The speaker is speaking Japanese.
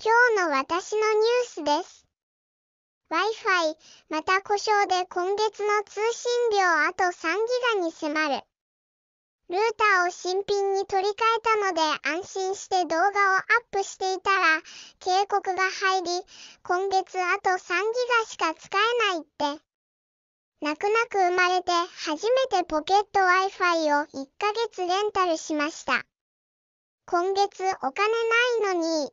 今日の私のニュースです。Wi-Fi、また故障で今月の通信量あと3ギガに迫る。ルーターを新品に取り替えたので安心して動画をアップしていたら警告が入り、今月あと3ギガしか使えないって。泣く泣く生まれて初めてポケット Wi-Fi を1ヶ月レンタルしました。今月お金ないのに